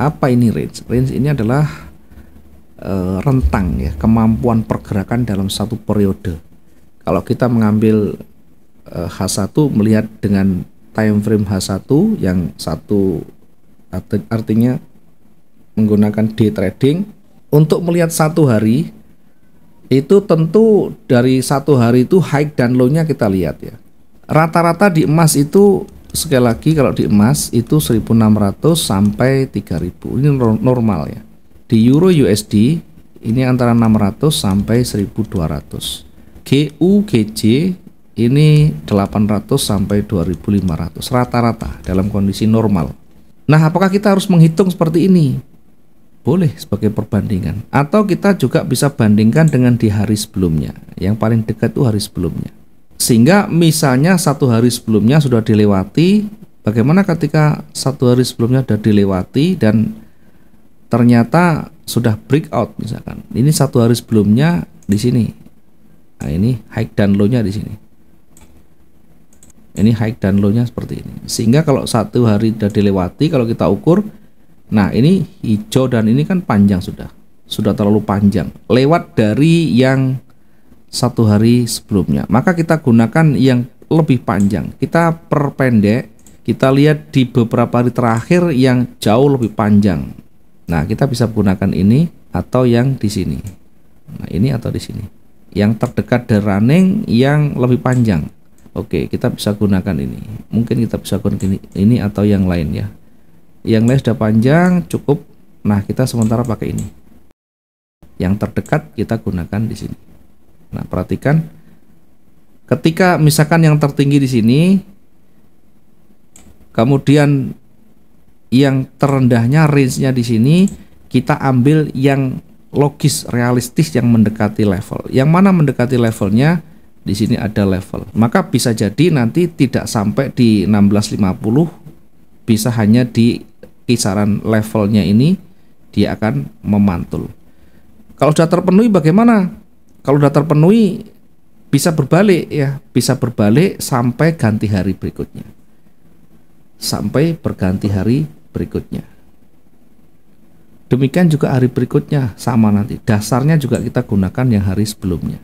apa ini range? Range ini adalah e, rentang ya, kemampuan pergerakan dalam satu periode. Kalau kita mengambil e, eh, H1 melihat dengan time frame H1 yang satu arti, artinya menggunakan day trading untuk melihat satu hari itu tentu dari satu hari itu high dan low-nya kita lihat ya. Rata-rata di emas itu sekali lagi kalau di emas itu 1600 sampai 3000 ini normal ya di euro USD ini antara 600 sampai 1200 GU ini 800 sampai 2500 rata-rata dalam kondisi normal nah apakah kita harus menghitung seperti ini boleh sebagai perbandingan atau kita juga bisa bandingkan dengan di hari sebelumnya yang paling dekat itu hari sebelumnya sehingga misalnya satu hari sebelumnya sudah dilewati, bagaimana ketika satu hari sebelumnya sudah dilewati dan ternyata sudah breakout out misalkan. Ini satu hari sebelumnya di sini. Nah, ini high dan low-nya di sini. Ini high dan low-nya seperti ini. Sehingga kalau satu hari sudah dilewati, kalau kita ukur, nah ini hijau dan ini kan panjang sudah. Sudah terlalu panjang. Lewat dari yang satu hari sebelumnya. Maka kita gunakan yang lebih panjang. Kita perpendek, kita lihat di beberapa hari terakhir yang jauh lebih panjang. Nah, kita bisa gunakan ini atau yang di sini. Nah, ini atau di sini. Yang terdekat dari running yang lebih panjang. Oke, kita bisa gunakan ini. Mungkin kita bisa gunakan ini, atau yang lain ya. Yang lain sudah panjang, cukup. Nah, kita sementara pakai ini. Yang terdekat kita gunakan di sini. Nah, perhatikan ketika misalkan yang tertinggi di sini kemudian yang terendahnya range-nya di sini kita ambil yang logis realistis yang mendekati level. Yang mana mendekati levelnya? Di sini ada level. Maka bisa jadi nanti tidak sampai di 1650 bisa hanya di kisaran levelnya ini dia akan memantul. Kalau sudah terpenuhi bagaimana? kalau sudah terpenuhi bisa berbalik ya, bisa berbalik sampai ganti hari berikutnya. Sampai berganti hari berikutnya. Demikian juga hari berikutnya sama nanti. Dasarnya juga kita gunakan yang hari sebelumnya.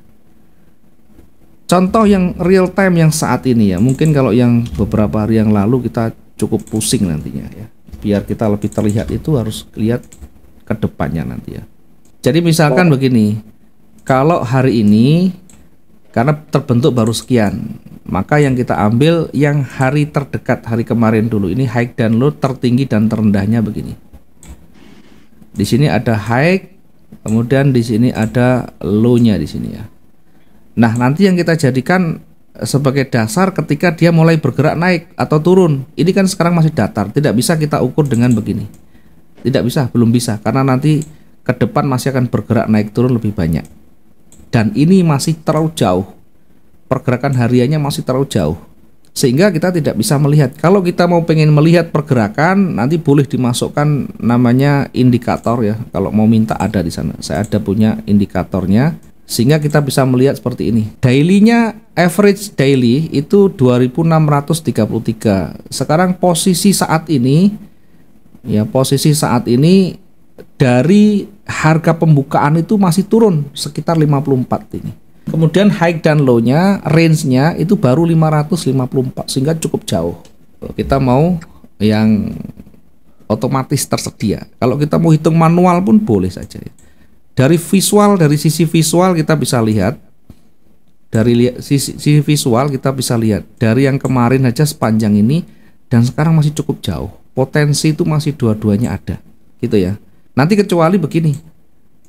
Contoh yang real time yang saat ini ya, mungkin kalau yang beberapa hari yang lalu kita cukup pusing nantinya ya. Biar kita lebih terlihat itu harus lihat ke depannya nanti ya. Jadi misalkan oh. begini, kalau hari ini karena terbentuk baru sekian maka yang kita ambil yang hari terdekat hari kemarin dulu ini high dan low tertinggi dan terendahnya begini di sini ada high kemudian di sini ada low-nya di sini ya nah nanti yang kita jadikan eh, sebagai dasar ketika dia mulai bergerak naik atau turun ini kan sekarang masih datar tidak bisa kita ukur dengan begini tidak bisa belum bisa karena nanti ke depan masih akan bergerak naik turun lebih banyak dan ini masih terlalu jauh. Pergerakan hariannya masih terlalu jauh. Sehingga kita tidak bisa melihat. Kalau kita mau pengen melihat pergerakan, nanti boleh dimasukkan namanya indikator ya. Kalau mau minta ada di sana. Saya ada punya indikatornya sehingga kita bisa melihat seperti ini. Dailynya average daily itu 2633. Sekarang posisi saat ini ya posisi saat ini dari harga pembukaan itu masih turun sekitar 54 ini. Kemudian high dan low-nya, range-nya itu baru 554 sehingga cukup jauh. Kita mau yang otomatis tersedia. Kalau kita mau hitung manual pun boleh saja ya. Dari visual, dari sisi visual kita bisa lihat dari sisi, sisi visual kita bisa lihat dari yang kemarin aja sepanjang ini dan sekarang masih cukup jauh. Potensi itu masih dua-duanya ada. Gitu ya. Nanti kecuali begini,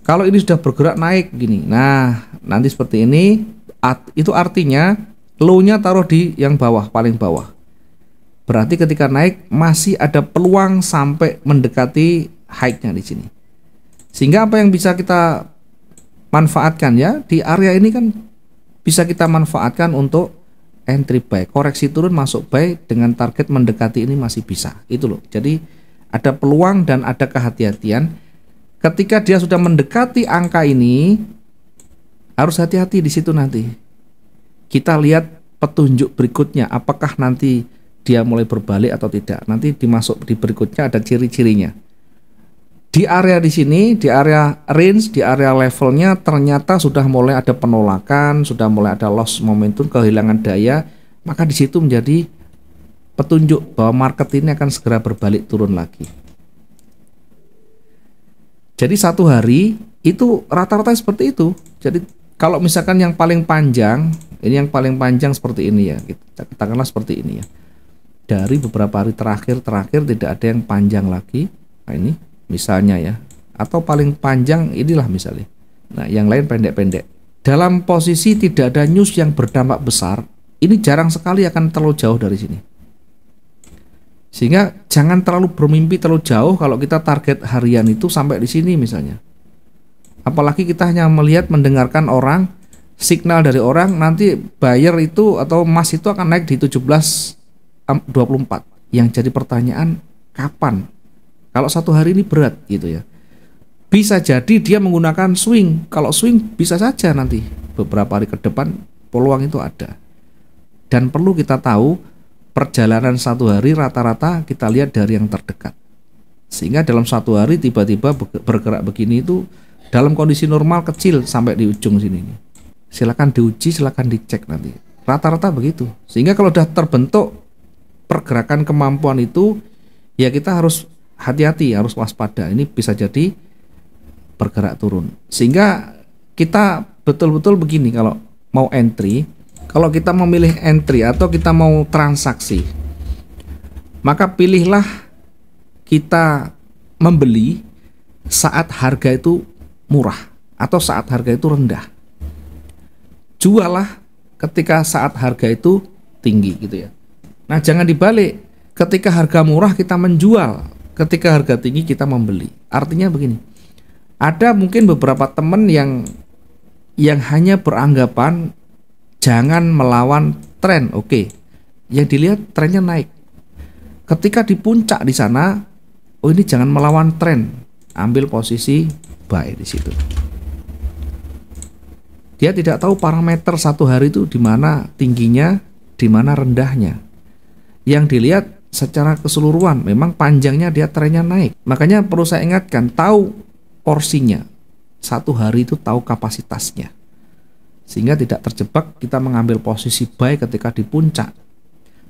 kalau ini sudah bergerak naik gini, nah nanti seperti ini, at, itu artinya low-nya taruh di yang bawah, paling bawah. Berarti ketika naik masih ada peluang sampai mendekati high-nya di sini. Sehingga apa yang bisa kita manfaatkan ya di area ini kan bisa kita manfaatkan untuk entry buy, koreksi turun masuk buy dengan target mendekati ini masih bisa. Itu loh. Jadi ada peluang dan ada kehati-hatian. Ketika dia sudah mendekati angka ini, harus hati-hati di situ nanti. Kita lihat petunjuk berikutnya, apakah nanti dia mulai berbalik atau tidak. Nanti dimasuk di berikutnya ada ciri-cirinya. Di area di sini, di area range, di area levelnya ternyata sudah mulai ada penolakan, sudah mulai ada loss momentum, kehilangan daya, maka di situ menjadi petunjuk bahwa market ini akan segera berbalik turun lagi. Jadi satu hari itu rata-rata seperti itu. Jadi kalau misalkan yang paling panjang, ini yang paling panjang seperti ini ya, kita gitu. katakanlah seperti ini ya. Dari beberapa hari terakhir terakhir tidak ada yang panjang lagi. Nah ini misalnya ya, atau paling panjang inilah misalnya. Nah yang lain pendek-pendek. Dalam posisi tidak ada news yang berdampak besar, ini jarang sekali akan terlalu jauh dari sini. Sehingga jangan terlalu bermimpi terlalu jauh kalau kita target harian itu sampai di sini misalnya. Apalagi kita hanya melihat mendengarkan orang, signal dari orang nanti buyer itu atau emas itu akan naik di 17 24. Yang jadi pertanyaan kapan? Kalau satu hari ini berat gitu ya. Bisa jadi dia menggunakan swing. Kalau swing bisa saja nanti beberapa hari ke depan peluang itu ada. Dan perlu kita tahu perjalanan satu hari rata-rata kita lihat dari yang terdekat. Sehingga dalam satu hari tiba-tiba bergerak begini itu dalam kondisi normal kecil sampai di ujung sini. Silakan diuji, silakan dicek nanti. Rata-rata begitu. Sehingga kalau sudah terbentuk pergerakan kemampuan itu ya kita harus hati-hati, harus waspada. Ini bisa jadi bergerak turun. Sehingga kita betul-betul begini kalau mau entry kalau kita memilih entry atau kita mau transaksi, maka pilihlah kita membeli saat harga itu murah atau saat harga itu rendah. Jualah ketika saat harga itu tinggi gitu ya. Nah, jangan dibalik. Ketika harga murah kita menjual, ketika harga tinggi kita membeli. Artinya begini. Ada mungkin beberapa teman yang yang hanya beranggapan jangan melawan tren. Oke. Okay. Yang dilihat trennya naik. Ketika di puncak di sana, oh ini jangan melawan tren. Ambil posisi baik di situ. Dia tidak tahu parameter satu hari itu di mana tingginya, di mana rendahnya. Yang dilihat secara keseluruhan memang panjangnya dia trennya naik. Makanya perlu saya ingatkan, tahu porsinya. Satu hari itu tahu kapasitasnya sehingga tidak terjebak kita mengambil posisi buy ketika di puncak.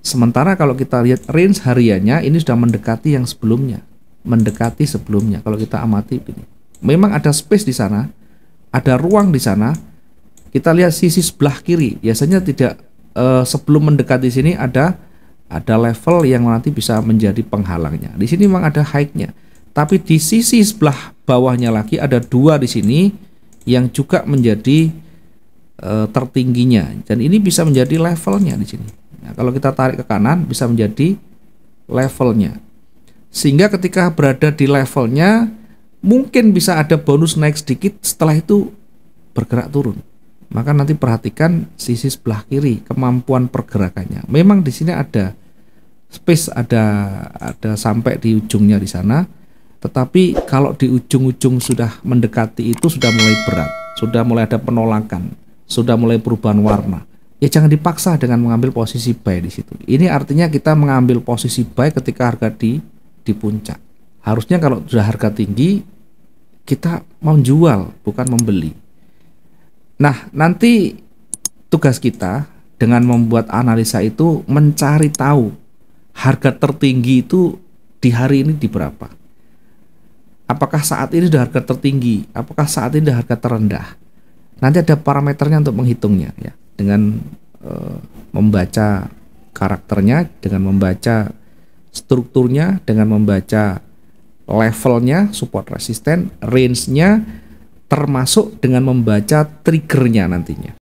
Sementara kalau kita lihat range hariannya ini sudah mendekati yang sebelumnya, mendekati sebelumnya kalau kita amati ini. Memang ada space di sana, ada ruang di sana. Kita lihat sisi sebelah kiri, biasanya tidak eh, sebelum mendekati sini ada ada level yang nanti bisa menjadi penghalangnya. Di sini memang ada high-nya. Tapi di sisi sebelah bawahnya lagi ada dua di sini yang juga menjadi e, tertingginya dan ini bisa menjadi levelnya di sini. Nah, kalau kita tarik ke kanan bisa menjadi levelnya. Sehingga ketika berada di levelnya mungkin bisa ada bonus naik sedikit setelah itu bergerak turun. Maka nanti perhatikan sisi sebelah kiri kemampuan pergerakannya. Memang di sini ada space ada ada sampai di ujungnya di sana. Tetapi kalau di ujung-ujung sudah mendekati itu sudah mulai berat, sudah mulai ada penolakan sudah mulai perubahan warna. Ya jangan dipaksa dengan mengambil posisi buy di situ. Ini artinya kita mengambil posisi buy ketika harga di di puncak. Harusnya kalau sudah harga tinggi kita mau jual bukan membeli. Nah, nanti tugas kita dengan membuat analisa itu mencari tahu harga tertinggi itu di hari ini di berapa. Apakah saat ini sudah harga tertinggi? Apakah saat ini sudah harga terendah? Nanti ada parameternya untuk menghitungnya ya dengan e, membaca karakternya, dengan membaca strukturnya, dengan membaca levelnya, support resisten, range-nya, termasuk dengan membaca triggernya nantinya.